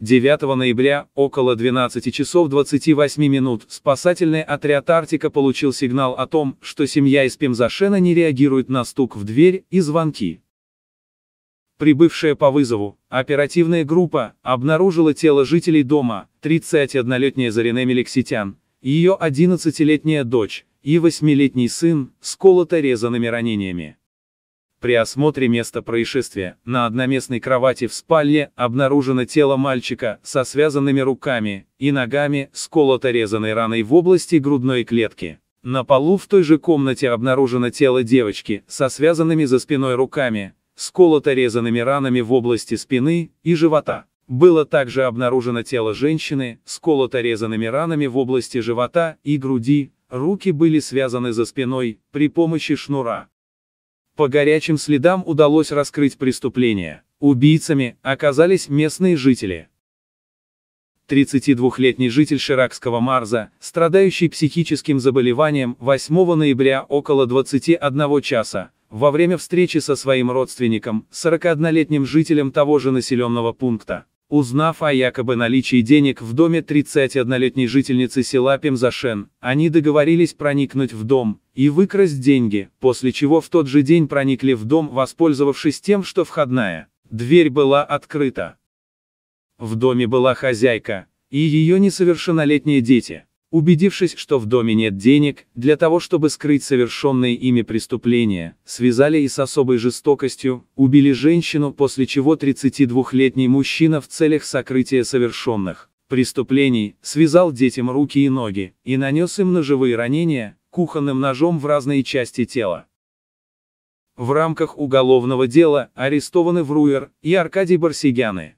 9 ноября, около 12 часов 28 минут, спасательный отряд «Арктика» получил сигнал о том, что семья из Пемзашена не реагирует на стук в дверь и звонки. Прибывшая по вызову, оперативная группа, обнаружила тело жителей дома, 31-летняя Зарине Меликситян, ее 11-летняя дочь и 8-летний сын, сколото резанными ранениями. При осмотре места происшествия на одноместной кровати в спальне обнаружено тело мальчика со связанными руками и ногами, с колото-резанной раной в области грудной клетки. На полу в той же комнате обнаружено тело девочки со связанными за спиной руками, с колото резанными ранами в области спины и живота. Было также обнаружено тело женщины, с колото резанными ранами в области живота и груди, руки были связаны за спиной при помощи шнура. По горячим следам удалось раскрыть преступление. Убийцами оказались местные жители. 32-летний житель Ширакского Марза, страдающий психическим заболеванием 8 ноября около 21 часа, во время встречи со своим родственником, 41-летним жителем того же населенного пункта. Узнав о якобы наличии денег в доме 31-летней жительницы села Пемзашен, они договорились проникнуть в дом, и выкрасть деньги, после чего в тот же день проникли в дом, воспользовавшись тем, что входная дверь была открыта. В доме была хозяйка, и ее несовершеннолетние дети. Убедившись, что в доме нет денег, для того чтобы скрыть совершенные ими преступления, связали и с особой жестокостью, убили женщину, после чего 32-летний мужчина в целях сокрытия совершенных преступлений связал детям руки и ноги и нанес им ножевые ранения, кухонным ножом в разные части тела. В рамках уголовного дела арестованы Вруер и Аркадий Барсигяны.